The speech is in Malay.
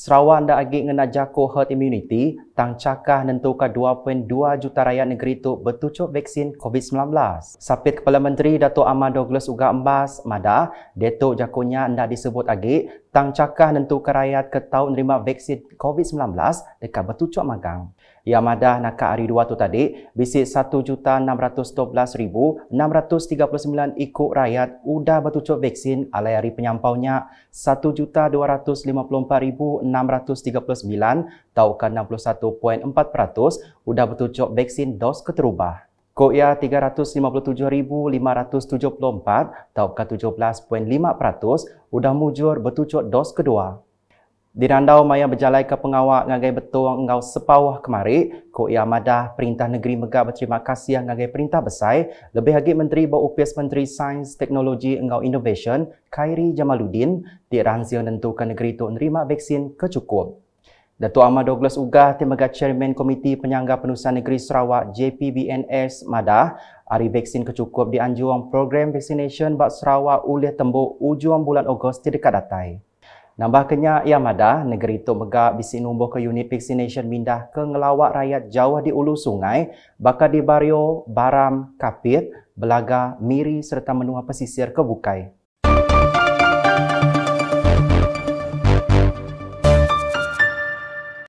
Sarawak anda agak dengan jago herd immunity, tang cakah nentukan 2.2 juta rakyat negeri itu bertucuk vaksin COVID-19. Sapit Kepala Menteri Dato' Ahmad Douglas Uga Embas, Mada, Dato' Jakunya hendak disebut lagi, tang cakah nentukan rakyat ke tahun nerima vaksin COVID-19 dekat bertucuk magang. Ya Mada nak hari dua tu tadi, bisik 1,612,639 ikut rakyat udah bertucuk vaksin alai hari penyampaunya 1,254,639 tahu kan 61 1.4% sudah bertucuk vaksin dos keterubah. Koya 357,574 atau 17.5% sudah mujur bertucuk dos kedua. Di randau maya berjalan ke pengawal ngagai betul ngau sepawah kemari, ko ia madah perintah negeri megah berterima kasih yang ngagai perintah besar, lebih lagi Menteri Berupis Menteri Sains, Teknologi ngau Innovation, Khairi Jamaluddin, di rahsia nentukan negeri itu menerima vaksin kecukup. Datuk Ahmad Douglas Ugah, timaga Chairman Komiti Penyangga Penusahaan Negeri Sarawak JPBNS Madah, hari vaksin kecukup dianjuang program vaccination bak Sarawak oleh tembok ujuan bulan Ogos di dekat datai. Nambah kenya ia ya Madah, negeri itu megak bisi numbuh ke unit vaccination mindah ke ngelawak rakyat Jawa di ulu sungai, bakal di Bario, Baram, Kapit, Belaga, Miri serta menua pesisir ke Bukai.